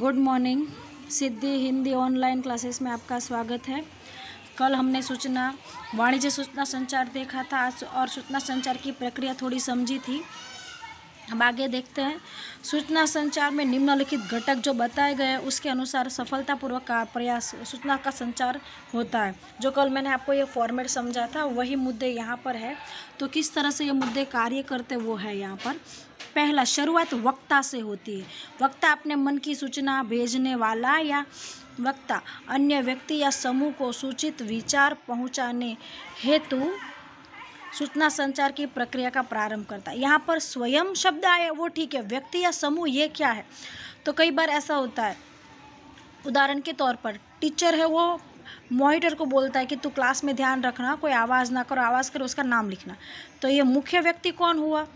good morning Siddhi Hindi online classes में आपका स्वागत है कल हमने सूचना वाणिज्य सूचना संचार देखा था और सूचना संचार की प्रक्रिया थोड़ी समझी थी हम आगे देखते हैं सूचना संचार में निम्नलिखित घटक जो बताए गए हैं उसके अनुसार सफलतापूर्वक का प्रयास सूचना का संचार होता है जो कल मैंने आपको ये फॉर्मेट समझा था वही मुद्दे यहाँ पर है तो किस तरह से ये मुद्दे कार्य करते वो है यहाँ पर पहला शुरुआत वक्ता से होती है वक्ता अपने मन की सूचना भेजने वाला या वक्ता अन्य व्यक्ति या समूह को सूचित विचार पहुँचाने हेतु सूचना संचार की प्रक्रिया का प्रारंभ करता है यहाँ पर स्वयं शब्द आया वो ठीक है व्यक्ति या समूह ये क्या है तो कई बार ऐसा होता है उदाहरण के तौर पर टीचर है वो मॉनिटर को बोलता है कि तू क्लास में ध्यान रखना कोई आवाज़ ना करो आवाज़ करो उसका नाम लिखना तो ये मुख्य व्यक्ति कौन हुआ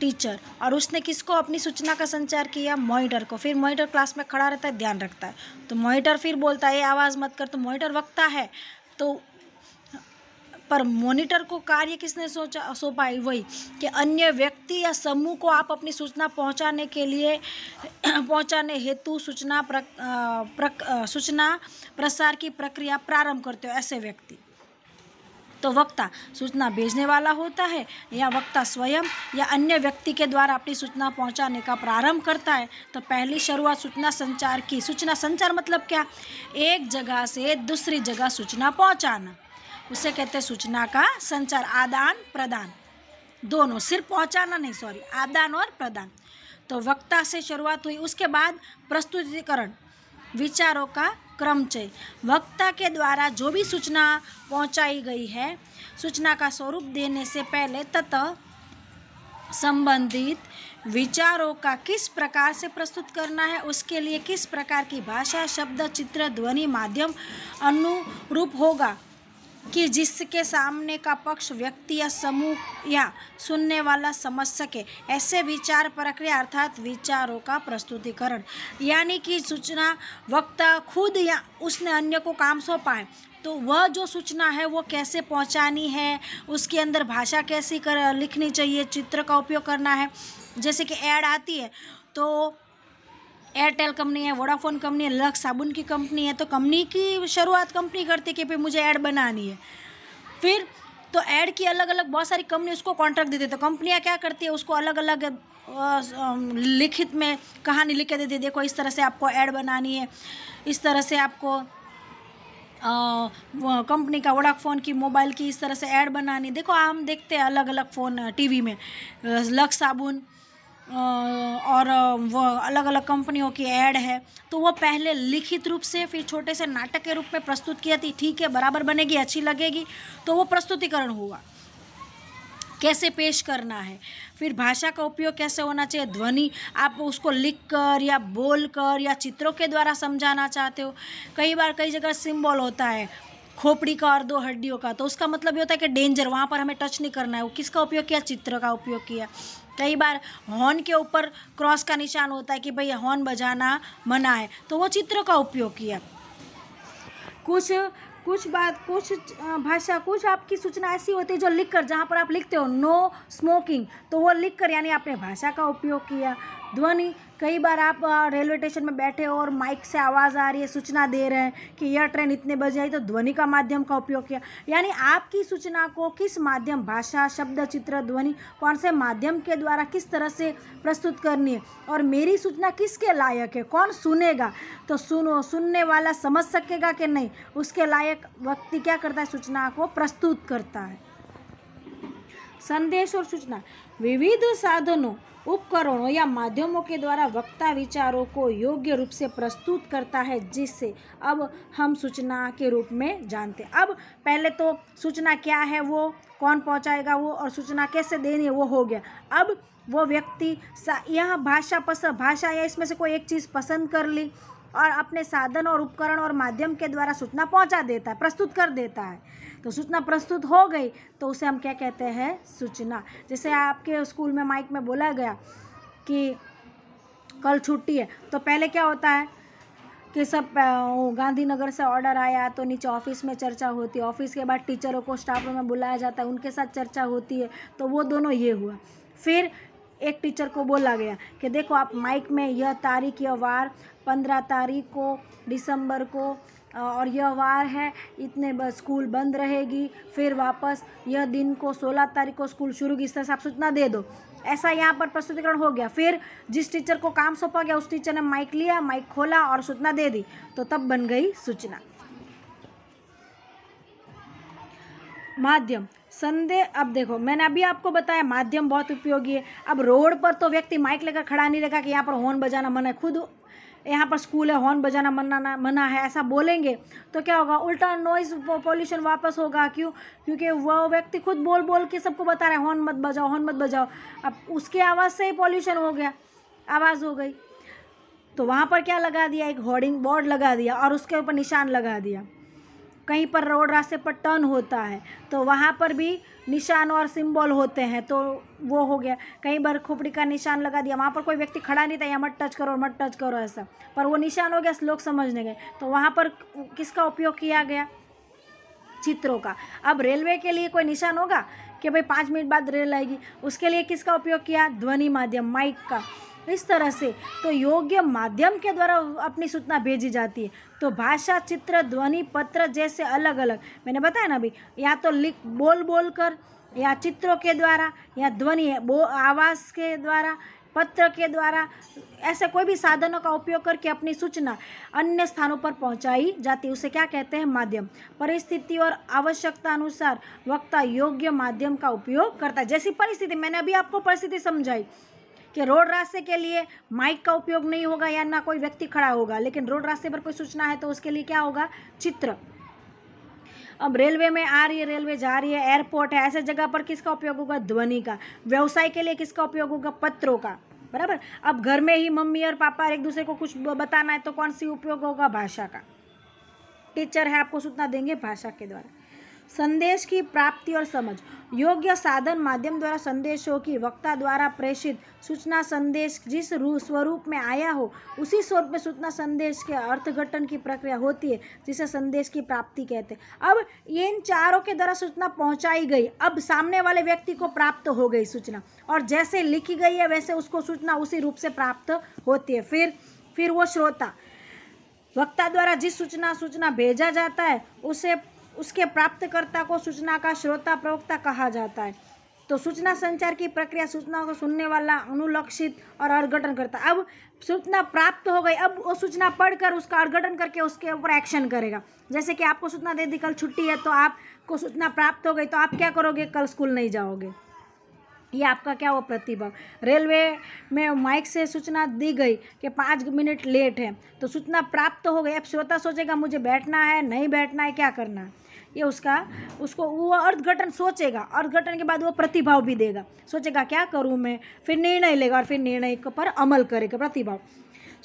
टीचर और उसने किसको अपनी सूचना का संचार किया मॉनिटर को फिर मॉनिटर क्लास में खड़ा रहता है ध्यान रखता है तो मॉनिटर फिर बोलता है ये आवाज़ मत कर तो मॉनिटर वक्ता है तो पर मॉनिटर को कार्य किसने सोचा सौंपाई वही कि अन्य व्यक्ति या समूह को आप अपनी सूचना पहुंचाने के लिए पहुंचाने हेतु सूचना प्रक, प्रक, सूचना प्रसार की प्रक्रिया प्रारंभ करते हो ऐसे व्यक्ति तो वक्ता सूचना भेजने वाला होता है या वक्ता स्वयं या अन्य व्यक्ति के द्वारा अपनी सूचना पहुंचाने का प्रारंभ करता है तो पहली शुरुआत सूचना संचार की सूचना संचार मतलब क्या एक जगह से दूसरी जगह सूचना पहुंचाना उसे कहते हैं सूचना का संचार आदान प्रदान दोनों सिर्फ पहुंचाना नहीं सॉरी आदान और प्रदान तो वक्ता से शुरुआत हुई उसके बाद प्रस्तुतिकरण विचारों का क्रमचय वक्ता के द्वारा जो भी सूचना पहुंचाई गई है सूचना का स्वरूप देने से पहले तत संबंधित विचारों का किस प्रकार से प्रस्तुत करना है उसके लिए किस प्रकार की भाषा शब्द चित्र ध्वनि माध्यम अनुरूप होगा कि जिसके सामने का पक्ष व्यक्ति या समूह या सुनने वाला समझ सके ऐसे विचार प्रक्रिया अर्थात विचारों का प्रस्तुतिकरण यानी कि सूचना वक्ता खुद या उसने अन्य को काम सौंपाए तो वह जो सूचना है वो कैसे पहुंचानी है उसके अंदर भाषा कैसी कर लिखनी चाहिए चित्र का उपयोग करना है जैसे कि ऐड आती है तो एयरटेल कंपनी है वोडाफोन कंपनी है लक्स साबुन की कंपनी है तो कंपनी की शुरुआत कंपनी करती कि भाई मुझे ऐड बनानी है फिर तो ऐड की अलग अलग बहुत सारी कंपनी उसको कॉन्ट्रैक्ट देती है तो कंपनियाँ क्या करती है उसको अलग अलग लिखित में कहानी लिख के देती है देखो इस तरह से आपको ऐड बनानी है इस तरह से आपको कंपनी का वोडाफोन की मोबाइल की इस तरह से ऐड बनानी देखो हम देखते हैं अलग अलग फ़ोन टीवी में लक्स साबुन और वो अलग अलग कंपनियों की ऐड है तो वो पहले लिखित रूप से फिर छोटे से नाटक के रूप में प्रस्तुत की जाती ठीक है बराबर बनेगी अच्छी लगेगी तो वो प्रस्तुतिकरण हुआ कैसे पेश करना है फिर भाषा का उपयोग कैसे होना चाहिए ध्वनि आप उसको लिख कर या बोल कर या चित्रों के द्वारा समझाना चाहते हो कई बार कई जगह सिम्बॉल होता है खोपड़ी का और दो हड्डियों का तो उसका मतलब ये होता है कि डेंजर वहाँ पर हमें टच नहीं करना है वो किसका उपयोग किया चित्र का उपयोग किया कई बार हॉर्न के ऊपर क्रॉस का निशान होता है कि भाई हॉर्न बजाना मना है तो वो चित्र का उपयोग किया कुछ कुछ बात कुछ भाषा कुछ आपकी सूचना ऐसी होती है जो लिख कर जहाँ पर आप लिखते हो नो स्मोकिंग तो वो लिख कर यानी आपने भाषा का उपयोग किया ध्वनि कई बार आप रेलवे स्टेशन में बैठे हो और माइक से आवाज़ आ रही है सूचना दे रहे हैं कि यह ट्रेन इतने बजे आई तो ध्वनि का माध्यम का उपयोग किया यानी आपकी सूचना को किस माध्यम भाषा शब्द चित्र ध्वनि कौन से माध्यम के द्वारा किस तरह से प्रस्तुत करनी है और मेरी सूचना किसके लायक है कौन सुनेगा तो सुनो सुनने वाला समझ सकेगा कि नहीं उसके लायक व्यक्ति क्या करता है सूचना को प्रस्तुत करता है संदेश और सूचना विविध साधनों उपकरणों या माध्यमों के द्वारा वक्ता विचारों को योग्य रूप से प्रस्तुत करता है जिससे अब हम सूचना के रूप में जानते अब पहले तो सूचना क्या है वो कौन पहुंचाएगा वो और सूचना कैसे देनी है वो हो गया अब वो व्यक्ति यह भाषा पसंद भाषा या इसमें से कोई एक चीज़ पसंद कर ली और अपने साधन और उपकरण और माध्यम के द्वारा सूचना पहुंचा देता है प्रस्तुत कर देता है तो सूचना प्रस्तुत हो गई तो उसे हम क्या कहते हैं सूचना जैसे आपके स्कूल में माइक में बोला गया कि कल छुट्टी है तो पहले क्या होता है कि सब गांधीनगर से ऑर्डर आया तो नीचे ऑफिस में चर्चा होती है ऑफिस के बाद टीचरों को स्टाफ रूम में बुलाया जाता है उनके साथ चर्चा होती है तो वो दोनों ये हुआ फिर एक टीचर को बोला गया कि देखो आप माइक में यह तारीख यह वार पंद्रह तारीख को दिसंबर को और यह वार है इतने बस स्कूल बंद रहेगी फिर वापस यह दिन को सोलह तारीख को स्कूल शुरू की इस तरह से आप सूचना दे दो ऐसा यहाँ पर प्रस्तुतिकरण हो गया फिर जिस टीचर को काम सौंपा गया उस टीचर ने माइक लिया माइक खोला और सूचना दे दी तो तब बन गई सूचना माध्यम संदेह अब देखो मैंने अभी आपको बताया माध्यम बहुत उपयोगी है अब रोड पर तो व्यक्ति माइक लेकर खड़ा नहीं रहेगा कि यहाँ पर हॉर्न बजाना मना है खुद यहाँ पर स्कूल है हॉर्न बजाना मनाना मना है ऐसा बोलेंगे तो क्या होगा उल्टा नॉइज़ पॉल्यूशन वापस होगा क्यों क्योंकि वह व्यक्ति खुद बोल बोल के सबको बता रहा है हॉर्न मत बजाओ हॉर्न मत बजाओ अब उसकी आवाज़ से ही पॉल्यूशन हो गया आवाज़ हो गई तो वहाँ पर क्या लगा दिया एक होर्डिंग बोर्ड लगा दिया और उसके ऊपर निशान लगा दिया कहीं पर रोड रास्ते पर टर्न होता है तो वहाँ पर भी निशान और सिंबल होते हैं तो वो हो गया कहीं बार खोपड़ी का निशान लगा दिया वहाँ पर कोई व्यक्ति खड़ा नहीं था या मत टच करो मत टच करो ऐसा पर वो निशान हो गया लोग समझने गए तो वहाँ पर किसका उपयोग किया गया चित्रों का अब रेलवे के लिए कोई निशान होगा कि भाई पाँच मिनट बाद रेल आएगी उसके लिए किसका उपयोग किया ध्वनि माध्यम माइक का इस तरह से तो योग्य माध्यम के द्वारा अपनी सूचना भेजी जाती है तो भाषा चित्र ध्वनि पत्र जैसे अलग अलग मैंने बताया ना अभी या तो लिख बोल बोल कर या चित्रों के द्वारा या ध्वनि आवाज़ के द्वारा पत्र के द्वारा ऐसे कोई भी साधनों का उपयोग करके अपनी सूचना अन्य स्थानों पर पहुंचाई जाती है उसे क्या कहते हैं माध्यम परिस्थिति और आवश्यकता अनुसार वक्ता योग्य माध्यम का उपयोग करता है जैसी परिस्थिति मैंने अभी आपको परिस्थिति समझाई कि रोड रास्ते के लिए माइक का उपयोग नहीं होगा या ना कोई व्यक्ति खड़ा होगा लेकिन रोड रास्ते पर कोई सूचना है तो उसके लिए क्या होगा चित्र अब रेलवे में आ रही है रेलवे जा रही है एयरपोर्ट है ऐसे जगह पर किसका उपयोग होगा ध्वनि का व्यवसाय के लिए किसका उपयोग होगा पत्रों का बराबर अब घर में ही मम्मी और पापा एक दूसरे को कुछ बताना है तो कौन सी उपयोग होगा भाषा का टीचर है आपको सूचना देंगे भाषा के द्वारा संदेश की प्राप्ति और समझ योग्य साधन माध्यम द्वारा संदेशों की वक्ता द्वारा प्रेषित सूचना संदेश जिस रू स्वरूप में आया हो उसी स्वरूप में सूचना संदेश के अर्थघटन की प्रक्रिया होती है जिसे संदेश की प्राप्ति कहते हैं अब ये इन चारों के द्वारा सूचना पहुंचाई गई अब सामने वाले व्यक्ति को प्राप्त हो गई सूचना और जैसे लिखी गई है वैसे उसको सूचना उसी रूप से प्राप्त होती है फिर फिर वो श्रोता वक्ता द्वारा जिस सूचना सूचना भेजा जाता है उसे उसके प्राप्तकर्ता को सूचना का श्रोता प्रवक्ता कहा जाता है तो सूचना संचार की प्रक्रिया सूचना को सुनने वाला अनुलक्षित और अर्घटन करता अब सूचना प्राप्त हो गई अब वो सूचना पढ़कर उसका अर्घटन करके उसके ऊपर एक्शन करेगा जैसे कि आपको सूचना दे दी कल छुट्टी है तो आपको सूचना प्राप्त हो गई तो आप क्या करोगे कल स्कूल नहीं जाओगे ये आपका क्या वो प्रतिभा रेलवे में माइक से सूचना दी गई कि पाँच मिनट लेट है तो सूचना प्राप्त हो गई अब श्रोता सोचेगा मुझे बैठना है नहीं बैठना है क्या करना है ये उसका उसको वो अर्थघटन सोचेगा अर्थघटन के बाद वो प्रतिभाव भी देगा सोचेगा क्या करूँ मैं फिर निर्णय लेगा और फिर निर्णय पर अमल करेगा प्रतिभाव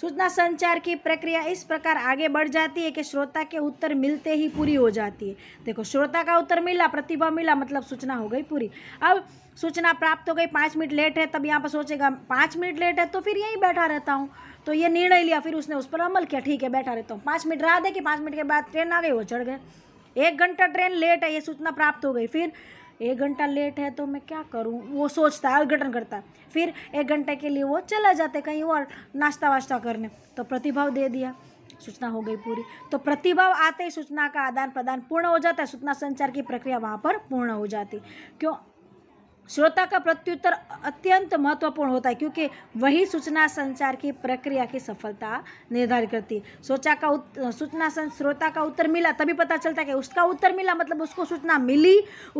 सूचना संचार की प्रक्रिया इस प्रकार आगे बढ़ जाती है कि श्रोता के उत्तर मिलते ही पूरी हो जाती है देखो श्रोता का उत्तर मिला प्रतिभा मिला मतलब सूचना हो गई पूरी अब सूचना प्राप्त हो गई पाँच मिनट लेट है तब यहाँ पर सोचेगा पाँच मिनट लेट है तो फिर यहीं बैठा रहता हूँ तो ये निर्णय लिया फिर उसने उस पर अमल किया ठीक है बैठा रहता हूँ पाँच मिनट रहा दे कि पाँच मिनट के बाद ट्रेन आ गई वो चढ़ गए एक घंटा ट्रेन लेट है ये सूचना प्राप्त हो गई फिर एक घंटा लेट है तो मैं क्या करूँ वो सोचता है उद्घटन करता है फिर एक घंटे के लिए वो चला जाते कहीं और नाश्ता वाश्ता करने तो प्रतिभाव दे दिया सूचना हो गई पूरी तो प्रतिभाव आते ही सूचना का आदान प्रदान पूर्ण हो जाता है सूचना संचार की प्रक्रिया वहाँ पर पूर्ण हो जाती क्यों श्रोता का प्रत्युत्तर अत्यंत महत्वपूर्ण होता है क्योंकि वही सूचना संचार की प्रक्रिया की सफलता निर्धारित करती सोचा का सूचना श्रोता का उत्तर मिला तभी पता चलता है कि उसका उत्तर मिला मतलब उसको सूचना मिली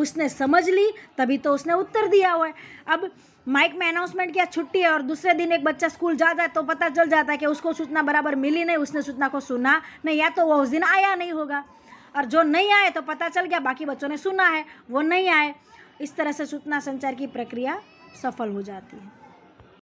उसने समझ ली तभी तो उसने उत्तर दिया हुआ है अब माइक में अनाउंसमेंट किया छुट्टी है और दूसरे दिन एक बच्चा स्कूल जा जाए तो पता चल जाता है कि उसको सूचना बराबर मिली नहीं उसने सूचना को सुना नहीं या तो वो उस दिन आया नहीं होगा और जो नहीं आए तो पता चल गया बाकी बच्चों ने सुना है वो नहीं आए इस तरह से सूचना संचार की प्रक्रिया सफल हो जाती है